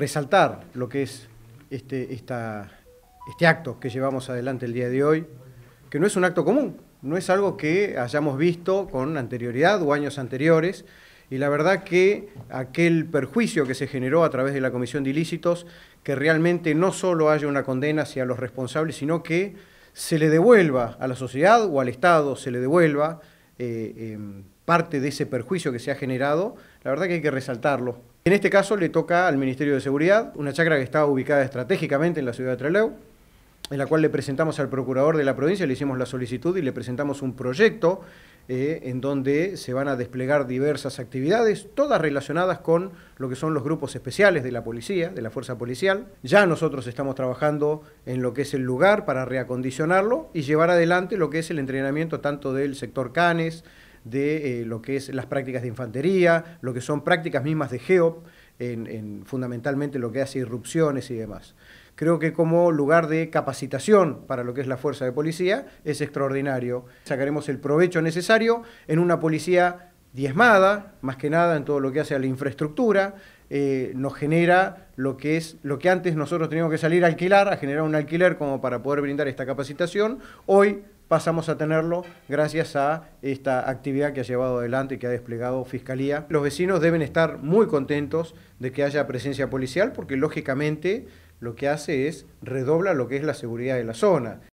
resaltar lo que es este, este acto que llevamos adelante el día de hoy, que no es un acto común, no es algo que hayamos visto con anterioridad o años anteriores, y la verdad que aquel perjuicio que se generó a través de la Comisión de Ilícitos, que realmente no solo haya una condena hacia los responsables, sino que se le devuelva a la sociedad o al Estado, se le devuelva eh, parte de ese perjuicio que se ha generado, la verdad que hay que resaltarlo, en este caso le toca al Ministerio de Seguridad, una chacra que está ubicada estratégicamente en la ciudad de Trelew, en la cual le presentamos al procurador de la provincia, le hicimos la solicitud y le presentamos un proyecto eh, en donde se van a desplegar diversas actividades, todas relacionadas con lo que son los grupos especiales de la policía, de la fuerza policial. Ya nosotros estamos trabajando en lo que es el lugar para reacondicionarlo y llevar adelante lo que es el entrenamiento tanto del sector canes, de eh, lo que es las prácticas de infantería, lo que son prácticas mismas de GEOP, en, fundamentalmente lo que hace irrupciones y demás. Creo que como lugar de capacitación para lo que es la fuerza de policía es extraordinario. Sacaremos el provecho necesario en una policía diezmada, más que nada en todo lo que hace a la infraestructura, eh, nos genera lo que es lo que antes nosotros teníamos que salir a alquilar, a generar un alquiler como para poder brindar esta capacitación. Hoy pasamos a tenerlo gracias a esta actividad que ha llevado adelante y que ha desplegado Fiscalía. Los vecinos deben estar muy contentos de que haya presencia policial porque lógicamente lo que hace es redobla lo que es la seguridad de la zona.